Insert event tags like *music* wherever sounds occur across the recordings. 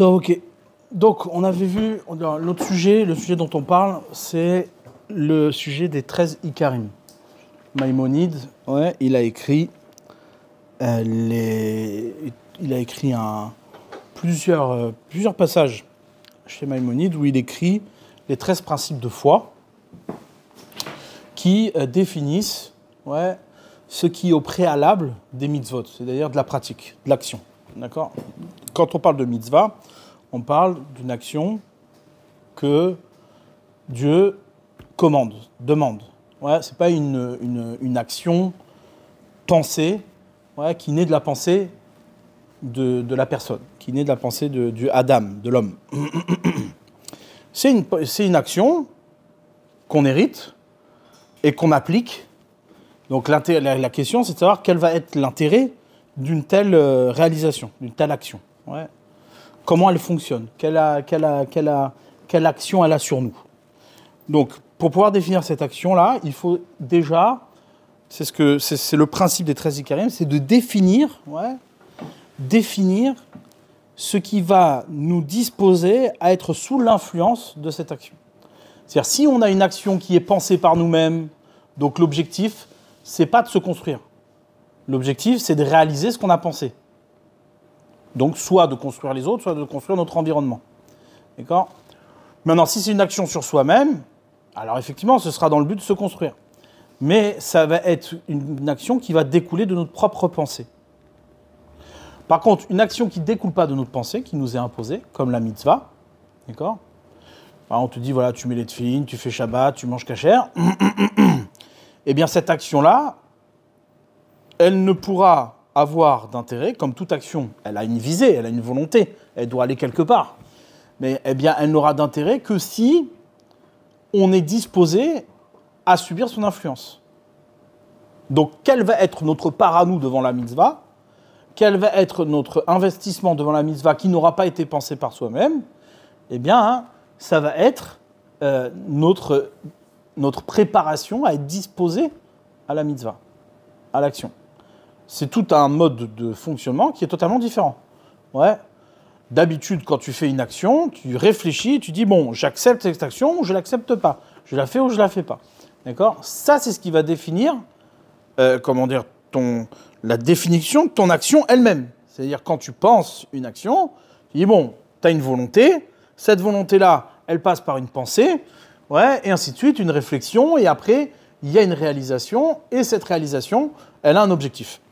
ok. Donc, on avait vu l'autre sujet, le sujet dont on parle, c'est le sujet des 13 Icarim. Maïmonide, ouais, il a écrit euh, les, il a écrit un, plusieurs, euh, plusieurs passages chez Maïmonide où il écrit les 13 principes de foi qui euh, définissent ouais, ce qui est au préalable des mitzvot, c'est-à-dire de la pratique, de l'action. D'accord Quand on parle de mitzvah, on parle d'une action que Dieu commande, demande. Ouais, Ce n'est pas une, action pensée ouais, qui naît de la pensée de, la personne, qui naît de la pensée de, du Adam, de l'homme. *clears throat* C'est une, une action qu'on hérite et qu'on applique. Donc la, la question, c'est de savoir quel va être l'intérêt d'une telle euh, réalisation, d'une telle action Comment elle fonctionne quelle, a, a, quelle, action elle a sur nous Donc, pour pouvoir définir cette action-là, il faut déjà, c'est ce que c'est le principe des 13 icariens, c'est de définir, définir ce qui va nous disposer à être sous l'influence de cette action. C'est-à-dire si on a une action qui est pensée par nous-mêmes, donc l'objectif, c'est pas de se construire, L'objectif, c'est de réaliser ce qu'on a pensé. Donc, soit de construire les autres, soit de construire notre environnement. D'accord Maintenant, si c'est une action sur soi-même, alors effectivement, ce sera dans le but de se construire. Mais ça va être une action qui va découler de notre propre pensée. Par contre, une action qui ne découle pas de notre pensée, qui nous est imposée, comme la mitzvah, d'accord On te dit, voilà, tu mets les tefines, tu fais Shabbat, tu manges cachère. *clears throat* Eh bien, cette action-là, elle ne pourra avoir d'intérêt, comme toute action, elle a une visée, elle a une volonté, elle doit aller quelque part. Mais eh bien, elle n'aura d'intérêt que si on est disposé à subir son influence. Donc, quelle va être notre part à nous devant la mitzvah Quel va être notre investissement devant la mitzvah qui n'aura pas été pensé par soi-même Eh bien, ça va être euh, notre, notre préparation à être disposé à la mitzvah, à l'action c'est tout un mode de fonctionnement qui est totalement différent. Ouais. D'habitude, quand tu fais une action, tu réfléchis, tu dis bon, j'accepte cette action ou je l'accepte pas, je la fais ou je la fais pas. D'accord Ça, c'est ce qui va définir, euh, comment dire, ton, la définition de ton action elle-même. C'est-à-dire quand tu penses une action, tu dis bon, tu as une volonté, cette volonté-là, elle passe par une pensée, ouais, et ainsi de suite, une réflexion, et après, il y a une réalisation, et cette réalisation, elle a un objectif. *clears throat*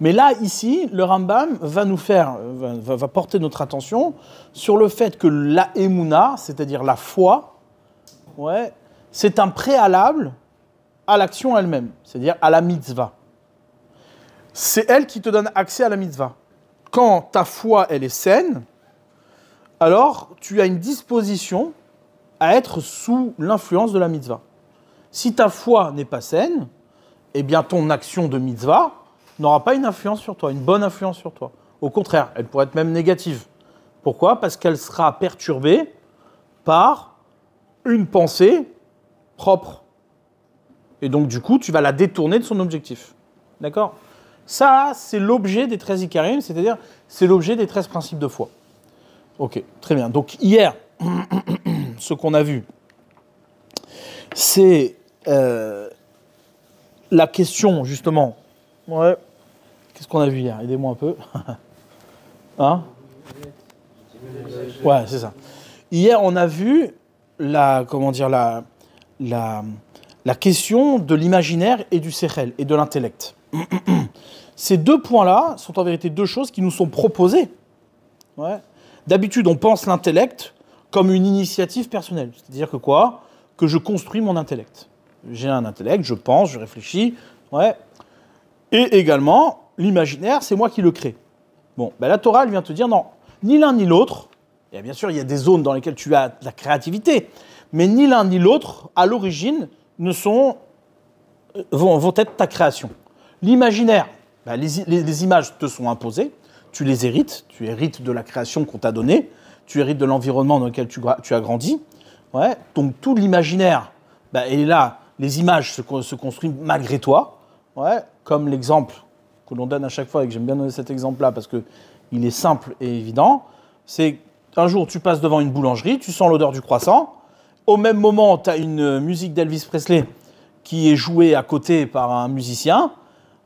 Mais là, ici, le Rambam va nous faire, va, porter notre attention sur le fait que la Emuna, c'est-à-dire la foi, ouais, c'est un préalable à l'action elle-même, c'est-à-dire à la mitzvah. C'est elle qui te donne accès à la mitzvah. Quand ta foi, elle est saine, alors tu as une disposition à être sous l'influence de la mitzvah. Si ta foi n'est pas saine, eh bien ton action de mitzvah n'aura pas une influence sur toi, une bonne influence sur toi. Au contraire, elle pourrait être même négative. Pourquoi Parce qu'elle sera perturbée par une pensée propre. Et donc du coup, tu vas la détourner de son objectif. D'accord Ça, c'est l'objet des 13 Icarim, c'est-à-dire c'est l'objet des 13 principes de foi. Ok, très bien. Donc hier, ce qu'on a vu, c'est euh, la question justement. Ouais. Qu'est-ce qu'on a vu hier Aidez-moi un peu. *laughs* hein Ouais, c'est ça. Hier, on a vu la, comment dire, la, la, la question de l'imaginaire et du sérel et de l'intellect. *clears throat* Ces deux points-là sont en vérité deux choses qui nous sont proposées. Ouais. D'habitude, on pense l'intellect comme une initiative personnelle. C'est-à-dire que quoi Que je construis mon intellect. J'ai un intellect, je pense, je réfléchis, ouais. Et également, l'imaginaire, c'est moi qui le crée. Bon, ben la Torah, vient te dire non, ni l'un ni l'autre. Et bien sûr, il y a des zones dans lesquelles tu as de la créativité, mais ni l'un ni l'autre, à l'origine, ne sont euh, vont, vont, être ta création. L'imaginaire, ben les, les images te sont imposées, tu les hérites, tu hérites de la création qu'on t'a donnée tu hérites de l'environnement dans lequel tu, tu as grandi. Ouais. Donc tout l'imaginaire, bah, est là, les images se, construisent malgré toi. Ouais. Comme l'exemple que l'on donne à chaque fois, et que j'aime bien donner cet exemple-là parce qu'il est simple et évident, c'est un jour tu passes devant une boulangerie, tu sens l'odeur du croissant, au même moment tu as une musique d'Elvis Presley qui est jouée à côté par un musicien.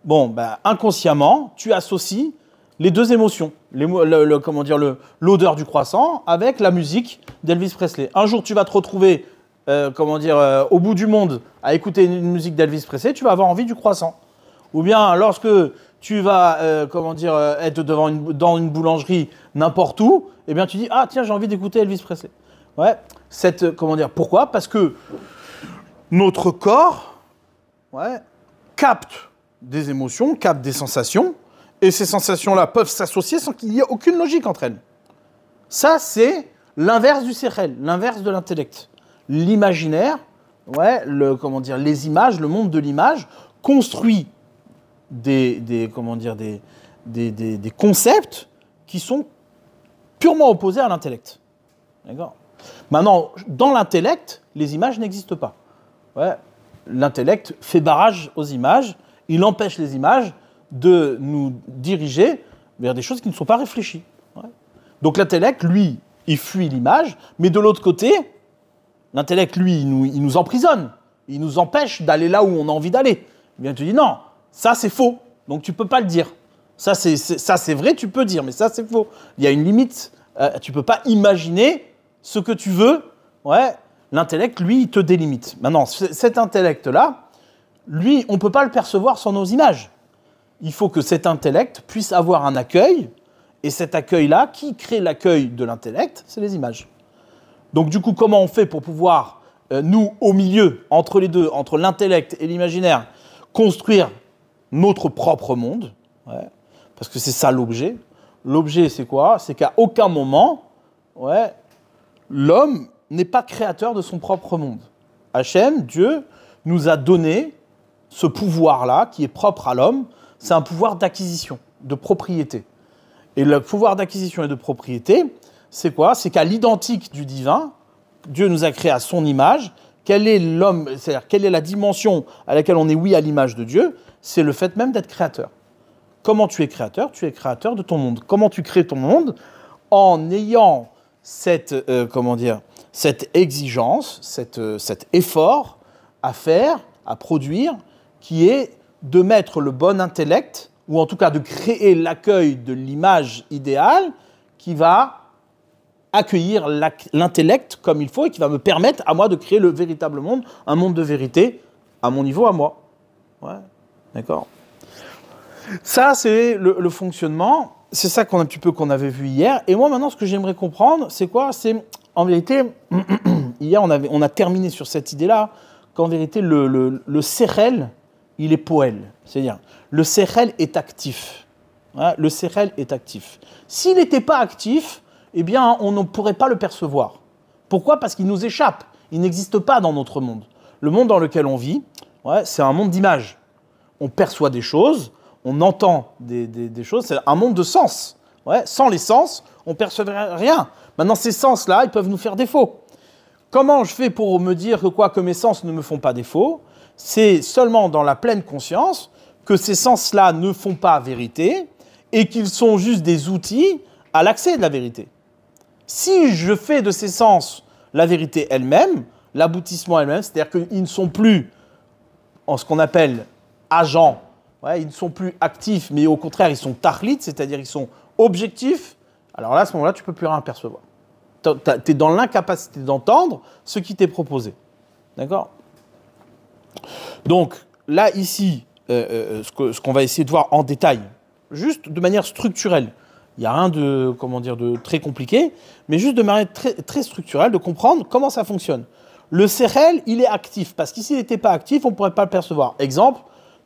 Bon, bah, inconsciemment, tu associes les deux émotions, comment dire, l'odeur du croissant avec la musique d'Elvis Presley. Un jour, tu vas te retrouver, euh, comment dire, euh, au bout du monde à écouter une, musique d'Elvis Presley, tu vas avoir envie du croissant. Ou bien lorsque tu vas, euh, comment dire, être devant dans une boulangerie n'importe où, eh bien tu dis ah tiens j'ai envie d'écouter Elvis Presley. Ouais, cette, comment dire, pourquoi Parce que notre corps, capte des émotions, capte des sensations et ces sensations-là peuvent s'associer sans qu'il y ait aucune logique entre elles. Ça, c'est l'inverse du CRl l'inverse de l'intellect. L'imaginaire, ouais, le, comment dire, les images, le monde de l'image, construit des, comment dire, des, des, des, des concepts qui sont purement opposés à l'intellect. D'accord Maintenant, dans l'intellect, les images n'existent pas. Ouais. L'intellect fait barrage aux images, il empêche les images, de nous diriger vers des choses qui ne sont pas réfléchies. Donc l'intellect, lui, il fuit l'image, mais de l'autre côté, l'intellect, lui, il nous, emprisonne, il nous empêche d'aller là où on a envie d'aller. Il bien, tu dis non, ça c'est faux, donc tu peux pas le dire. Ça c'est, ça c'est vrai, tu peux dire, mais ça c'est faux. Il y a une limite. tu euh, tu peux pas imaginer ce que tu veux. Ouais, l'intellect, lui, il te délimite. Maintenant, cet intellect là, lui, on peut pas le percevoir sans nos images il faut que cet intellect puisse avoir un accueil, et cet accueil-là, qui crée l'accueil de l'intellect C'est les images. Donc du coup, comment on fait pour pouvoir, euh, nous, au milieu, entre les deux, entre l'intellect et l'imaginaire, construire notre propre monde Parce que c'est ça l'objet. L'objet, c'est quoi C'est qu'à aucun moment, l'homme n'est pas créateur de son propre monde. Hachem, Dieu, nous a donné ce pouvoir-là qui est propre à l'homme c'est un pouvoir d'acquisition, de propriété. Et le pouvoir d'acquisition et de propriété, c'est quoi C'est qu'à l'identique du divin, Dieu nous a créé à son image. Quel est l'homme C'est-à-dire quelle est la dimension à laquelle on est oui à l'image de Dieu C'est le fait même d'être créateur. Comment tu es créateur Tu es créateur de ton monde. Comment tu crées ton monde En ayant cette euh, comment dire cette exigence, cette, euh, cet effort à faire, à produire, qui est de mettre le bon intellect, ou en tout cas de créer l'accueil de l'image idéale qui va accueillir l'intellect comme il faut et qui va me permettre à moi de créer le véritable monde, un monde de vérité à mon niveau, à moi. Ouais, d'accord Ça, c'est le, fonctionnement. C'est ça qu'on a un petit peu qu'on avait vu hier. Et moi, maintenant, ce que j'aimerais comprendre, c'est quoi C'est en vérité, *clears throat* hier, on, avait, on a terminé sur cette idée-là qu'en vérité, le, le, le CRL, il est poël. C'est-à-dire, le sérel est actif. Hein, le sérel est actif. S'il n'était pas actif, eh bien, on ne pourrait pas le percevoir. Pourquoi Parce qu'il nous échappe. Il n'existe pas dans notre monde. Le monde dans lequel on vit, c'est un monde d'images. On perçoit des choses, on entend des, choses. C'est un monde de sens. Ouais, sans les sens, on ne percevrait rien. Maintenant, ces sens-là, ils peuvent nous faire défaut. Comment je fais pour me dire que quoi que mes sens ne me font pas défaut c'est seulement dans la pleine conscience que ces sens-là ne font pas vérité et qu'ils sont juste des outils à l'accès de la vérité. Si je fais de ces sens la vérité elle-même, l'aboutissement elle-même, c'est-à-dire qu'ils ne sont plus en ce qu'on appelle agents, ils ne sont plus actifs, mais au contraire, ils sont tarlites, c'est-à-dire ils sont objectifs, alors là, à ce moment-là, tu ne peux plus rien percevoir. Tu es dans l'incapacité d'entendre ce qui t'est proposé. D'accord donc là, ici, euh, euh, ce qu'on va essayer de voir en détail, juste de manière structurelle, il n'y a rien de, comment dire, de très compliqué, mais juste de manière très, très structurelle, de comprendre comment ça fonctionne. Le CRL, il est actif, parce qu'ici, il n'était pas actif, on ne pourrait pas le percevoir. Exemple,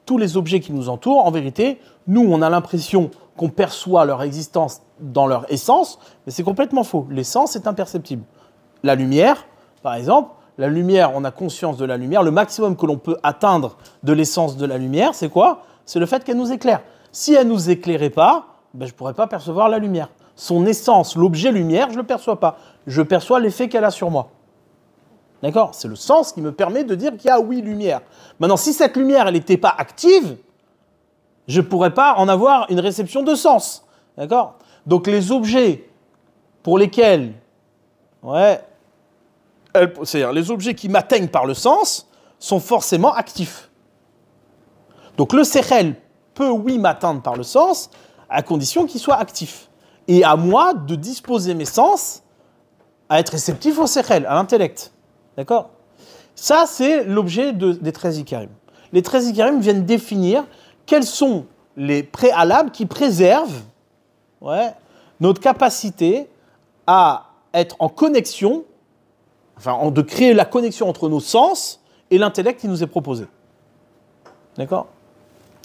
tous les objets qui nous entourent, en vérité, nous, on a l'impression qu'on perçoit leur existence dans leur essence, mais c'est complètement faux. L'essence est imperceptible. La lumière, par exemple, la lumière, on a conscience de la lumière. Le maximum que l'on peut atteindre de l'essence de la lumière, c'est quoi C'est le fait qu'elle nous éclaire. Si elle ne nous éclairait pas, ben, je ne pourrais pas percevoir la lumière. Son essence, l'objet lumière, je ne le perçois pas. Je perçois l'effet qu'elle a sur moi. D'accord C'est le sens qui me permet de dire qu'il y a, oui, lumière. Maintenant, si cette lumière, elle n'était pas active, je ne pourrais pas en avoir une réception de sens. D'accord Donc les objets pour lesquels ouais, c'est-à-dire les objets qui m'atteignent par le sens, sont forcément actifs. Donc le Sechel peut, oui, m'atteindre par le sens, à condition qu'il soit actif. Et à moi de disposer mes sens à être réceptif au Sechel, à l'intellect. D'accord Ça, c'est l'objet des 13 Icarim. Les 13 Icarim viennent définir quels sont les préalables qui préservent notre capacité à être en connexion enfin, de créer la connexion entre nos sens et l'intellect qui nous est proposé. D'accord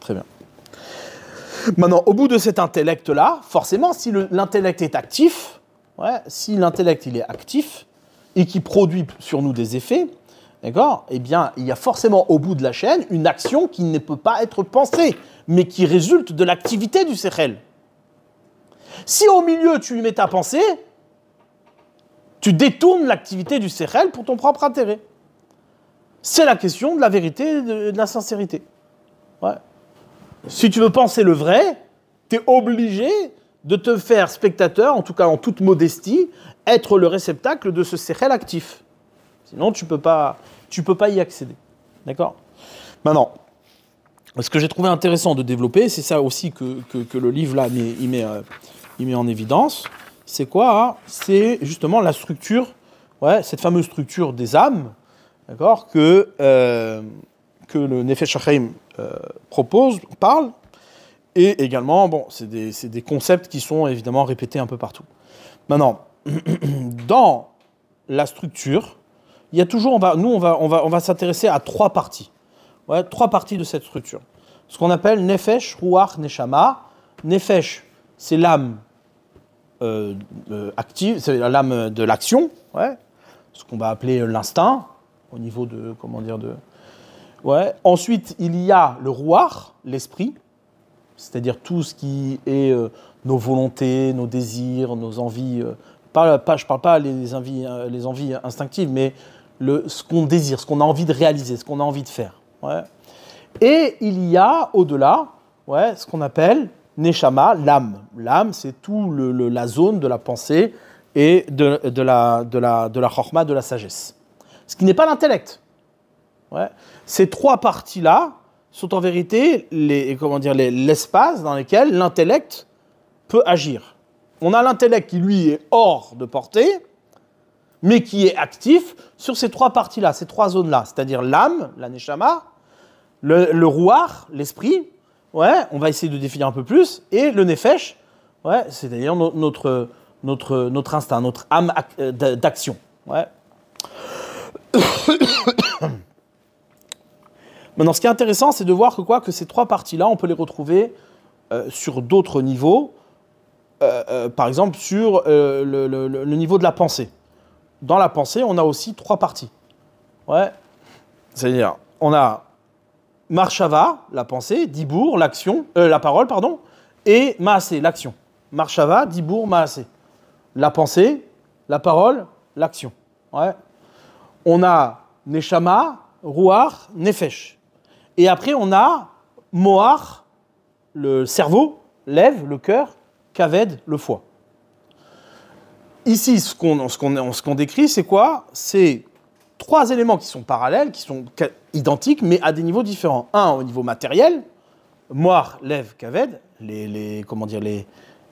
Très bien. Maintenant, au bout de cet intellect-là, forcément, si l'intellect est actif, si l'intellect il est actif et qui produit sur nous des effets, d'accord Eh bien, il y a forcément au bout de la chaîne une action qui ne peut pas être pensée, mais qui résulte de l'activité du sérel. Si au milieu tu lui mets ta pensée, tu détournes l'activité du CRL pour ton propre intérêt. C'est la question de la vérité et de, la sincérité. Si tu veux penser le vrai, tu es obligé de te faire spectateur, en tout cas en toute modestie, être le réceptacle de ce CRL actif. Sinon, tu ne peux, pas, peux pas y accéder. D'accord Maintenant, ce que j'ai trouvé intéressant de développer, c'est ça aussi que, le livre là, il met, euh, il met en évidence, c'est quoi hein C'est justement la structure, ouais, cette fameuse structure des âmes, d'accord, que, euh, que le Nefesh euh, propose, parle, et également, bon, c'est des, concepts qui sont évidemment répétés un peu partout. Maintenant, *clears throat* dans la structure, il y a toujours, nous, on va, va, on va s'intéresser à trois parties, trois parties de cette structure. Ce qu'on appelle Nefesh, Ruach, Neshama. Nefesh, c'est l'âme euh, euh, active, c'est l'âme de l'action, ouais, ce qu'on va appeler euh, l'instinct, au niveau de, comment dire, de... Ouais. Ensuite, il y a le rouar, l'esprit, c'est-à-dire tout ce qui est nos volontés, nos désirs, nos envies. pas, je ne parle pas les envies, les envies instinctives, mais le, ce qu'on désire, ce qu'on a envie de réaliser, ce qu'on a envie de faire. Ouais. Et il y a, au-delà, ouais, ce qu'on appelle Neshama, l'âme. L'âme, c'est tout la zone de la pensée et de, la de de la chorma, de la sagesse. Ce qui n'est pas l'intellect. Ces trois parties-là sont en vérité les comment dire l'espace dans lequel l'intellect peut agir. On a l'intellect qui lui est hors de portée, mais qui est actif sur ces trois parties-là, ces trois zones-là, c'est-à-dire l'âme, la neshama, le, le rouar, l'esprit, on va essayer de définir un peu plus. Et le nefesh, ouais, c'est d'ailleurs notre, notre, notre instinct, notre âme euh, d'action. Ouais. *coughs* Maintenant, ce qui est intéressant, c'est de voir que quoi que ces trois parties-là, on peut les retrouver euh, sur d'autres niveaux. Euh, par exemple, sur le, niveau de la pensée. Dans la pensée, on a aussi trois parties. Ouais. C'est-à-dire, on a Marshava, la pensée, Dibour, l'action, euh, la parole, pardon, et Maasé, l'action. Marshava, Dibour, Maasé. La pensée, la parole, l'action. Ouais. On a Neshama, Ruach, Nefesh. Et après, on a Moar, le cerveau, lève, le cœur, Kaved, le foie. Ici, ce qu'on ce décrit, c'est quoi C'est trois éléments qui sont parallèles, qui sont identiques, mais à des niveaux différents. Un, au niveau matériel, moi, l'Ève, Kaved, les, les, comment dire, les,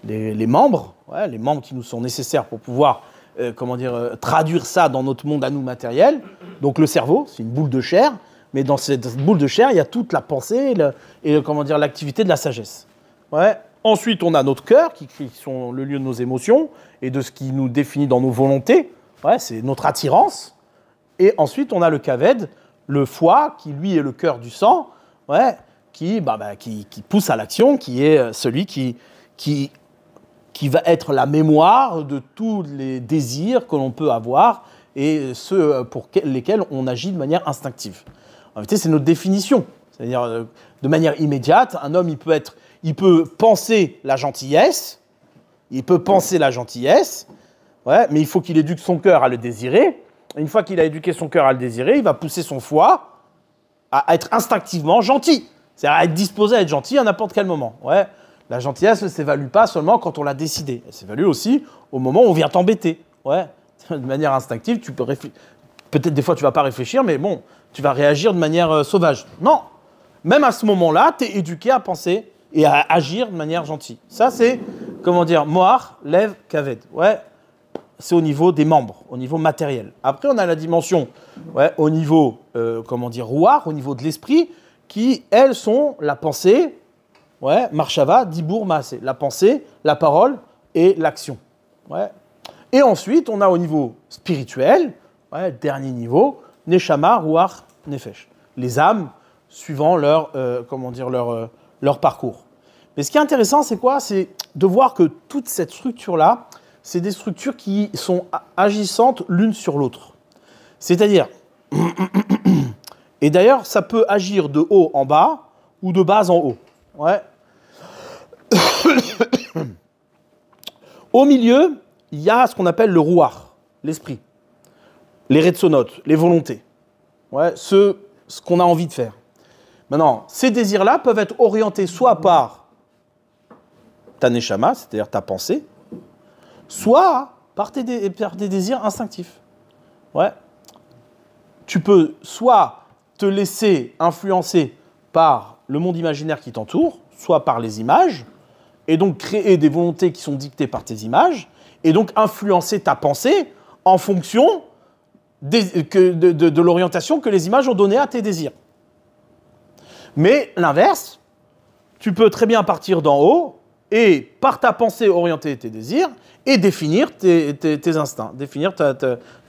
les, membres, ouais, les membres qui nous sont nécessaires pour pouvoir euh, comment dire, euh, traduire ça dans notre monde à nous matériel. Donc le cerveau, c'est une boule de chair, mais dans cette boule de chair, il y a toute la pensée et, le, et comment dire, l'activité de la sagesse. Ouais. Ensuite, on a notre cœur, qui, qui, sont le lieu de nos émotions et de ce qui nous définit dans nos volontés. Ouais, c'est notre attirance. Et ensuite, on a le caved, le foie, qui lui est le cœur du sang, bah, bah, qui, qui, pousse à l'action, qui est euh, celui qui, qui, va être la mémoire de tous les désirs que l'on peut avoir et ceux euh, pour lesquels on agit de manière instinctive. En fait, c'est notre définition. C'est-à-dire, euh, de manière immédiate, un homme, il peut, être, il peut penser la gentillesse, il peut penser la gentillesse, mais il faut qu'il éduque son cœur à le désirer, une fois qu'il a éduqué son cœur à le désirer, il va pousser son foie à être instinctivement gentil. C'est-à-dire à être disposé à être gentil à n'importe quel moment. Ouais. La gentillesse ne s'évalue pas seulement quand on l'a décidé. Elle s'évalue aussi au moment où on vient t'embêter. Ouais. *laughs* De manière instinctive, tu peux réfléchir. Peut-être des fois tu vas pas réfléchir, mais bon, tu vas réagir de manière euh, sauvage. Non. Même à ce moment-là, tu es éduqué à penser et à agir de manière gentille. Ça, c'est, comment dire, moar, lève, cavet. Ouais c'est au niveau des membres, au niveau matériel. Après, on a la dimension au niveau, euh, comment dire, rouard, au niveau de l'esprit, qui, elles, sont la pensée, ouais, marchava, dibour, c'est la pensée, la parole et l'action. Et ensuite, on a au niveau spirituel, dernier niveau, neshama, rouard, nefesh, les âmes, suivant leur, euh, comment dire, leur, euh, leur parcours. Mais ce qui est intéressant, c'est quoi C'est de voir que toute cette structure-là, c'est des structures qui sont agissantes l'une sur l'autre. C'est-à-dire, *coughs* et d'ailleurs, ça peut agir de haut en bas ou de bas en haut. Ouais. *coughs* Au milieu, il y a ce qu'on appelle le rouard, l'esprit, les retsonotes, les volontés, ouais, ce, ce qu'on a envie de faire. Maintenant, ces désirs-là peuvent être orientés soit par ta neshama, c'est-à-dire ta pensée, soit par tes, désirs instinctifs. Tu peux soit te laisser influencer par le monde imaginaire qui t'entoure, soit par les images, et donc créer des volontés qui sont dictées par tes images, et donc influencer ta pensée en fonction de, de l'orientation que les images ont donnée à tes désirs. Mais l'inverse, tu peux très bien partir d'en haut et par ta pensée orienter tes désirs et définir tes, instincts, définir ta,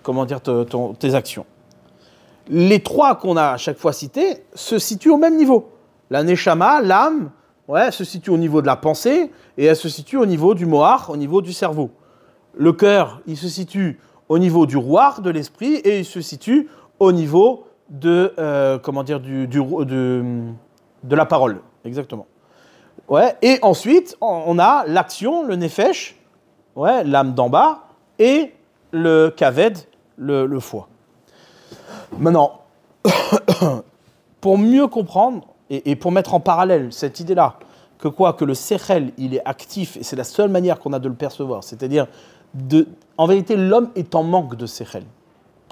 comment dire, tes actions. Les trois qu'on a à chaque fois cités se situent au même niveau. La neshama, l'âme, ouais, se situe au niveau de la pensée et elle se situe au niveau du mohar, au niveau du cerveau. Le cœur, il se situe au niveau du roi, de l'esprit, et il se situe au niveau de, euh, comment dire, du, de la parole. Exactement et ensuite, on a l'action, le nefesh, l'âme d'en bas, et le kaved, le, foie. Maintenant, *coughs* pour mieux comprendre et, pour mettre en parallèle cette idée-là, que quoi Que le sechel, il est actif, et c'est la seule manière qu'on a de le percevoir, c'est-à-dire, de, en vérité, l'homme est en manque de sechel.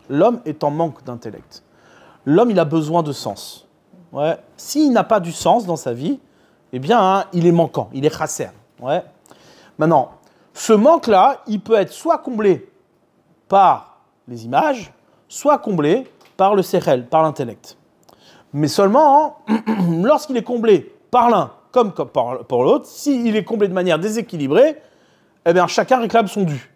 L'homme est en manque d'intellect. L'homme, il a besoin de sens. S'il n'a pas du sens dans sa vie, eh bien, hein, il est manquant, il est chasser. Ouais. Maintenant, ce manque-là, il peut être soit comblé par les images, soit comblé par le crl par l'intellect. Mais seulement, hein, *clears throat* lorsqu'il est comblé par l'un comme par l'autre, s'il est comblé de manière déséquilibrée, eh bien, chacun réclame son dû.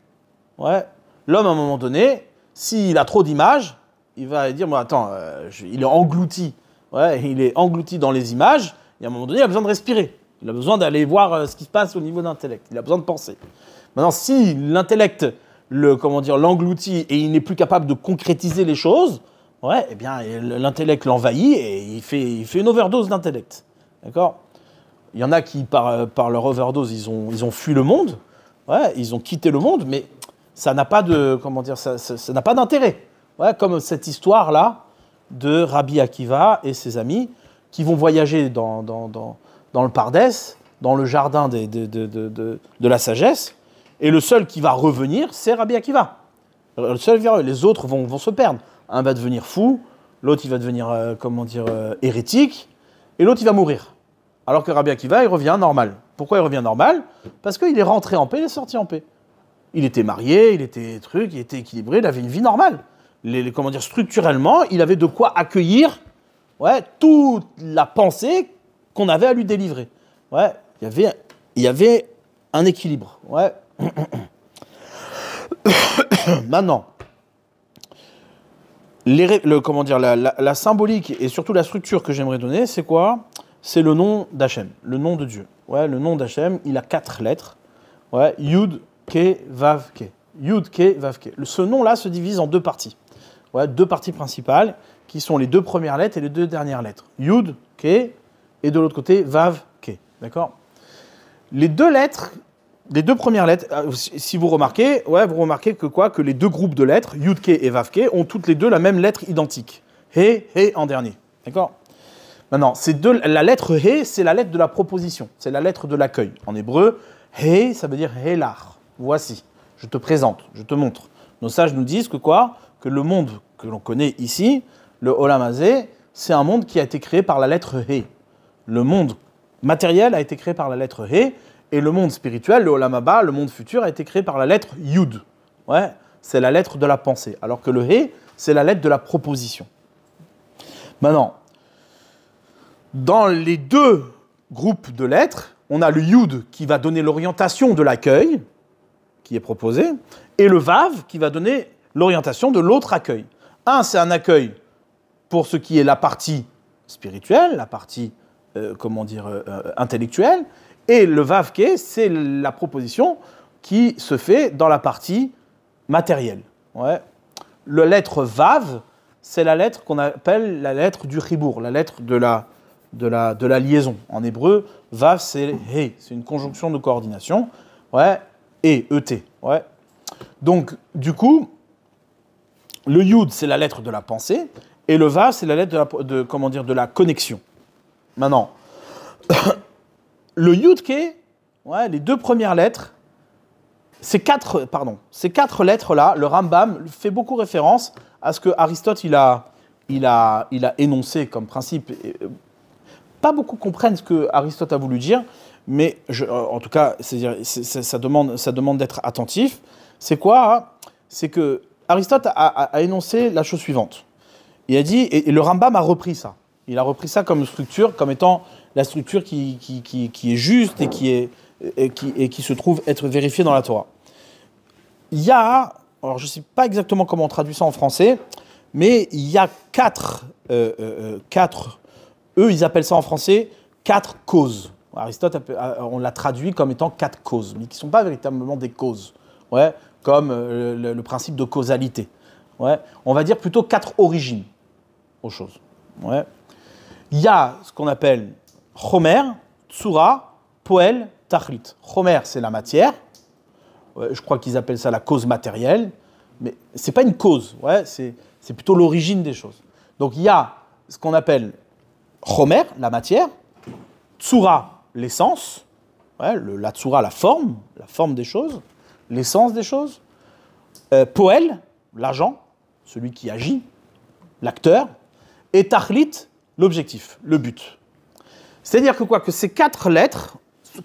Ouais. L'homme, à un moment donné, s'il a trop d'images, il va dire, bon, attends, euh, il est englouti. Ouais, il est englouti dans les images, il a un moment donné, il a besoin de respirer. Il a besoin d'aller voir euh, ce qui se passe au niveau de l'intellect. Il a besoin de penser. Maintenant, si l'intellect, le comment dire, l'engloutit et il n'est plus capable de concrétiser les choses, ouais, eh bien, l'intellect l'envahit et il fait, une overdose d'intellect. D'accord Il y en a qui, euh, par, leur overdose, ils ont, ils ont fui le monde. Ouais, ils ont quitté le monde, mais ça n'a pas de comment dire, n'a pas d'intérêt. comme cette histoire là de Rabbi Akiva et ses amis qui vont voyager dans, dans, le Pardès, dans le jardin des, de, la sagesse, et le seul qui va revenir, c'est Rabbi Akiva. Le seul, les autres vont, se perdre. Un va devenir fou, l'autre il va devenir, euh, comment dire, euh, hérétique, et l'autre il va mourir. Alors que Rabbi Akiva, il revient normal. Pourquoi il revient normal Parce qu'il est rentré en paix, il est sorti en paix. Il était marié, il était truc, il était équilibré, il avait une vie normale. les, comment dire, structurellement, il avait de quoi accueillir ouais, toute la pensée qu'on avait à lui délivrer. Ouais, il y avait, y avait un équilibre. Ouais. *coughs* Maintenant, le, comment dire, la, symbolique et surtout la structure que j'aimerais donner, c'est quoi C'est le nom d'Hachem, le nom de Dieu. Ouais, le nom d'Hachem, il a quatre lettres. Yud, Ke, Vav, Ke. Yud, Vav, Ce nom-là se divise en deux parties. Ouais, deux parties principales qui sont les deux premières lettres et les deux dernières lettres. Yud, Ke, et de l'autre côté, Vav, Ke. D'accord Les deux lettres, les deux premières lettres, euh, si vous remarquez, ouais, vous remarquez que quoi Que les deux groupes de lettres, Yud, Ke et Vav, Ke, ont toutes les deux la même lettre identique. He, He en dernier. D'accord Maintenant, ces deux, la lettre He, c'est la lettre de la proposition, c'est la lettre de l'accueil. En hébreu, He, ça veut dire Helar. Voici, je te présente, je te montre. Nos sages nous disent que quoi Que le monde que l'on connaît ici, le Olam c'est un monde qui a été créé par la lettre He. Le monde matériel a été créé par la lettre He, et le monde spirituel, le Olam le monde futur, a été créé par la lettre Yud. Ouais, c'est la lettre de la pensée, alors que le He, c'est la lettre de la proposition. Maintenant, dans les deux groupes de lettres, on a le Yud qui va donner l'orientation de l'accueil qui est proposé, et le Vav qui va donner l'orientation de l'autre accueil. Un, c'est un accueil pour ce qui est la partie spirituelle, la partie, euh, comment dire, euh, euh, intellectuelle, et le vavke, c'est la proposition qui se fait dans la partie matérielle. Ouais. Le lettre vav, c'est la lettre qu'on appelle la lettre du ribour, la lettre de la, de de la liaison. En hébreu, vav, c'est he, c'est une conjonction de coordination, ouais, et et, ouais. Donc, du coup, le yud, c'est la lettre de la pensée, et le va, c'est la lettre de la, comment dire, de la connexion. Maintenant, *coughs* le yudke, ouais, les deux premières lettres, ces quatre, pardon, ces quatre lettres-là, le Rambam fait beaucoup référence à ce que Aristote il a, il a, il a énoncé comme principe. Euh, pas beaucoup comprennent ce que Aristote a voulu dire, mais euh, en tout cas, -dire, ça demande, ça demande d'être attentif. C'est quoi hein C'est que Aristote a énoncé la chose suivante. Il a dit, et, le Rambam a repris ça. Il a repris ça comme structure, comme étant la structure qui, qui, est juste et qui, est, qui, se trouve être vérifiée dans la Torah. Il y a, alors je ne sais pas exactement comment on traduit ça en français, mais il y a quatre, euh, euh, euh, quatre eux ils appellent ça en français quatre causes. Aristote, on l'a traduit comme étant quatre causes, mais qui ne sont pas véritablement des causes, ouais, comme le, le, principe de causalité. Ouais. On va dire plutôt quatre origines aux choses. Ouais. Il y a ce qu'on appelle Homer, Tsura, Poel, Tachlit. Homer, c'est la matière. je crois qu'ils appellent ça la cause matérielle. Mais ce n'est pas une cause, ouais, c'est plutôt l'origine des choses. Donc il y a ce qu'on appelle Homer, la matière, Tsura, l'essence, le, la Tsura, la forme, la forme des choses, l'essence des choses, euh, Poel, l'agent, celui qui agit, l'acteur, et Tahlit, l'objectif, le but. C'est-à-dire que quoi Que ces quatre lettres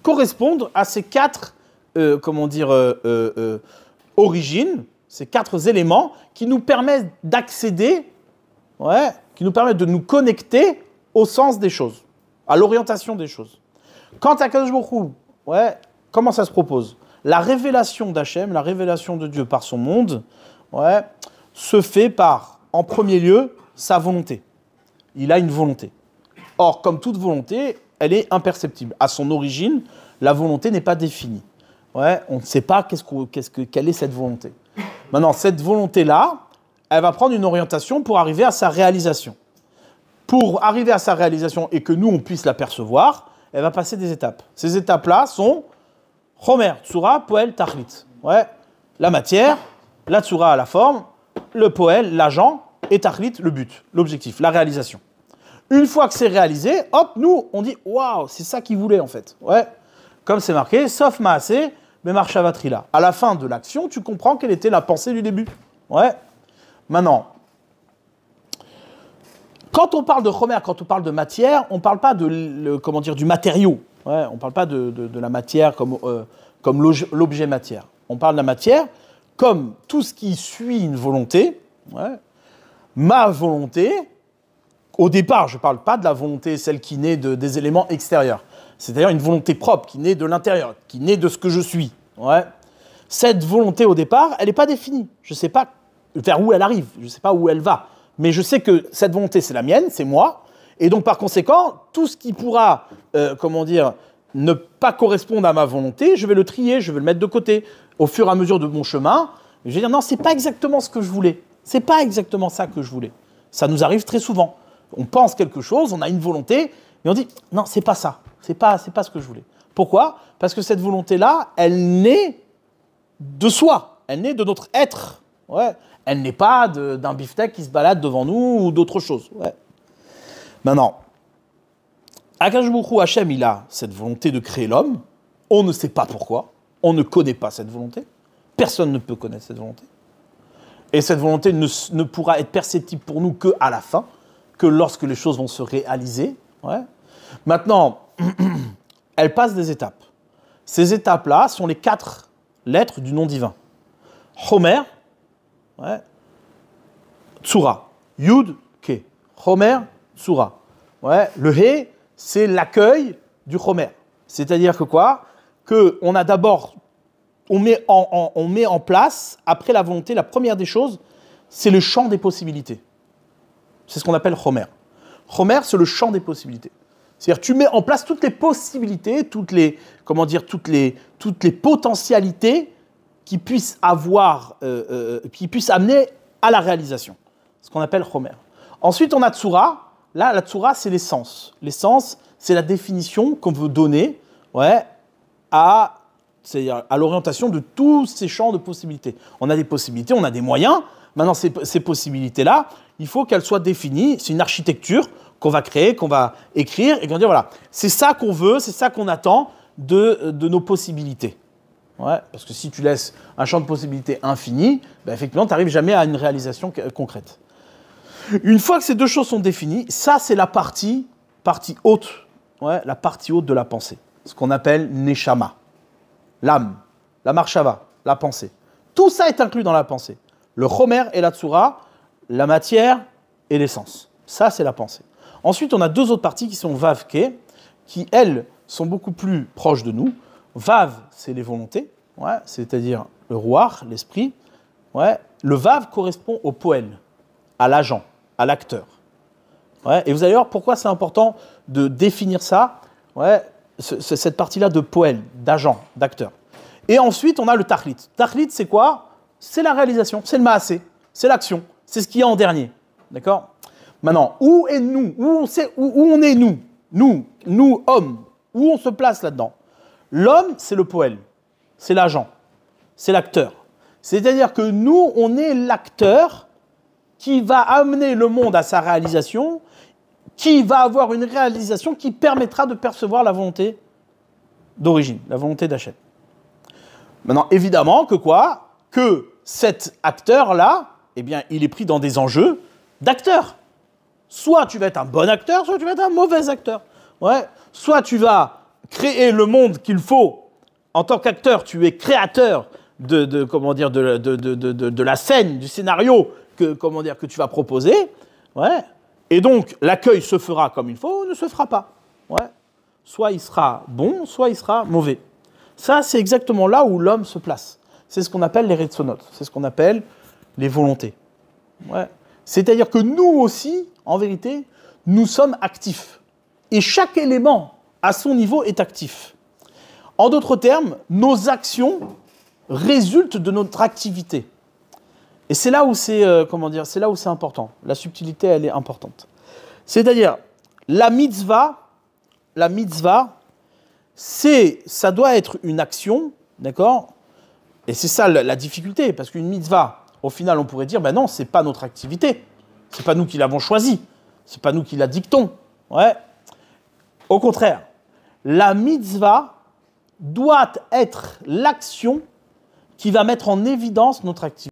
correspondent à ces quatre, euh, comment dire, euh, euh, origines, ces quatre éléments qui nous permettent d'accéder, ouais, qui nous permettent de nous connecter au sens des choses, à l'orientation des choses. Quant à Kadosh ouais, comment ça se propose La révélation d'Hachem, la révélation de Dieu par son monde, ouais, se fait par, en premier lieu, sa volonté il a une volonté. Or, comme toute volonté, elle est imperceptible. À son origine, la volonté n'est pas définie. on ne sait pas qu'est-ce que, quelle est cette volonté. Maintenant, cette volonté-là, elle va prendre une orientation pour arriver à sa réalisation. Pour arriver à sa réalisation et que nous, on puisse percevoir, elle va passer des étapes. Ces étapes-là sont Homer, Tsura, Poel, Tachlit. la matière, la à la forme, le Poel, l'agent, et Tarlit, le but, l'objectif, la réalisation. Une fois que c'est réalisé, hop, nous, on dit waouh, c'est ça qu'il voulait en fait. Ouais, comme c'est marqué, sauf Maasé, mais marche À la fin de l'action, tu comprends quelle était la pensée du début. Ouais. Maintenant, quand on parle de Romère, quand on parle de matière, on ne parle pas de, comment dire, du matériau. Ouais, on ne parle pas de, la matière comme, euh, comme l'objet matière. On parle de la matière comme tout ce qui suit une volonté. Ouais, ma volonté, au départ, je ne parle pas de la volonté, celle qui naît de, des éléments extérieurs, cest d'ailleurs une volonté propre qui naît de l'intérieur, qui naît de ce que je suis. Ouais. Cette volonté au départ, elle n'est pas définie. Je ne sais pas vers où elle arrive, je ne sais pas où elle va. Mais je sais que cette volonté, c'est la mienne, c'est moi. Et donc, par conséquent, tout ce qui pourra, euh, comment dire, ne pas correspondre à ma volonté, je vais le trier, je vais le mettre de côté. Au fur et à mesure de mon chemin, je vais dire non, c'est pas exactement ce que je voulais. C'est pas exactement ça que je voulais. Ça nous arrive très souvent. On pense quelque chose, on a une volonté, et on dit non, c'est pas ça. C'est pas, c'est pas ce que je voulais. Pourquoi Parce que cette volonté-là, elle naît de soi, elle naît de notre être. Ouais. Elle n'est pas d'un beefsteak qui se balade devant nous ou d'autre chose. Ouais. Maintenant, Akashbourou Hachem, il a cette volonté de créer l'homme. On ne sait pas pourquoi. On ne connaît pas cette volonté. Personne ne peut connaître cette volonté. Et cette volonté ne, pourra être perceptible pour nous qu'à la fin, que lorsque les choses vont se réaliser. Ouais. Maintenant, *clears throat* elle passe des étapes. Ces étapes-là sont les quatre lettres du nom divin. Homer, ouais, Tsura. Yud, Ke. Homer, Tsura. Ouais, le He, c'est l'accueil du Homer. C'est-à-dire que quoi Que on a d'abord on met en, place, après la volonté, la première des choses, c'est le champ des possibilités. C'est ce qu'on appelle Homer. Homer, c'est le champ des possibilités. C'est-à-dire, tu mets en place toutes les possibilités, toutes les, comment dire, toutes les, toutes les potentialités qui puissent avoir, euh, euh, qui puissent amener à la réalisation. Ce qu'on appelle Homer. Ensuite, on a Tsura. Là, la Tsura, c'est l'essence. L'essence, c'est la définition qu'on veut donner ouais, à c'est à l'orientation de tous ces champs de possibilités. On a des possibilités, on a des moyens. Maintenant, ces, possibilités-là, il faut qu'elles soient définies. C'est une architecture qu'on va créer, qu'on va écrire et qu'on va dire voilà, c'est ça qu'on veut, c'est ça qu'on attend de, nos possibilités. parce que si tu laisses un champ de possibilités infini, ben effectivement, tu n'arrives jamais à une réalisation concrète. Une fois que ces deux choses sont définies, ça, c'est la partie, partie haute, la partie haute de la pensée, ce qu'on appelle Neshama l'âme, la marchava, la pensée. Tout ça est inclus dans la pensée. Le chomer et la tsura, la matière et l'essence. Ça, c'est la pensée. Ensuite, on a deux autres parties qui sont vavke, qui, elles, sont beaucoup plus proches de nous. Vav, c'est les volontés, ouais, c'est-à-dire le roar, l'esprit. Ouais. Le vav correspond au poème, à l'agent, à l'acteur. Et vous allez voir pourquoi c'est important de définir ça. Ouais cette partie-là de poël, d'agent, d'acteur. Et ensuite, on a le tahlit. Tahlit, c'est quoi C'est la réalisation, c'est le maasé, c'est l'action, c'est ce qu'il y a en dernier. D'accord Maintenant, où est nous où on, où, on est nous Nous, nous, hommes, où on se place là-dedans L'homme, c'est le poème, c'est l'agent, c'est l'acteur. C'est-à-dire que nous, on est l'acteur qui va amener le monde à sa réalisation qui va avoir une réalisation qui permettra de percevoir la volonté d'origine, la volonté d'achat. Maintenant, évidemment que quoi Que cet acteur-là, eh bien, il est pris dans des enjeux d'acteur. Soit tu vas être un bon acteur, soit tu vas être un mauvais acteur. Ouais. Soit tu vas créer le monde qu'il faut. En tant qu'acteur, tu es créateur de, comment dire de, de, de, la scène, du scénario que comment dire que tu vas proposer. Ouais. Et donc, l'accueil se fera comme il faut ou ne se fera pas. Ouais. Soit il sera bon, soit il sera mauvais. Ça, c'est exactement là où l'homme se place. C'est ce qu'on appelle les retsonotes, c'est ce qu'on appelle les volontés. C'est-à-dire que nous aussi, en vérité, nous sommes actifs. Et chaque élément, à son niveau, est actif. En d'autres termes, nos actions résultent de notre activité. Et c'est là où c'est euh, comment dire, c'est là où c'est important. La subtilité, elle est importante. C'est-à-dire la mitzvah, la c'est ça doit être une action, d'accord Et c'est ça la, difficulté parce qu'une mitzvah, au final, on pourrait dire ben non, c'est pas notre activité. C'est pas nous qui l'avons choisie. C'est pas nous qui la dictons. Ouais. Au contraire, la mitzvah doit être l'action qui va mettre en évidence notre activité.